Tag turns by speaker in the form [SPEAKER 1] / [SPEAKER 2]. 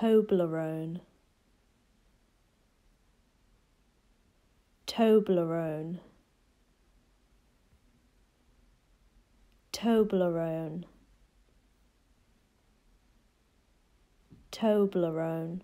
[SPEAKER 1] Toblerone Toblerone Toblerone Toblerone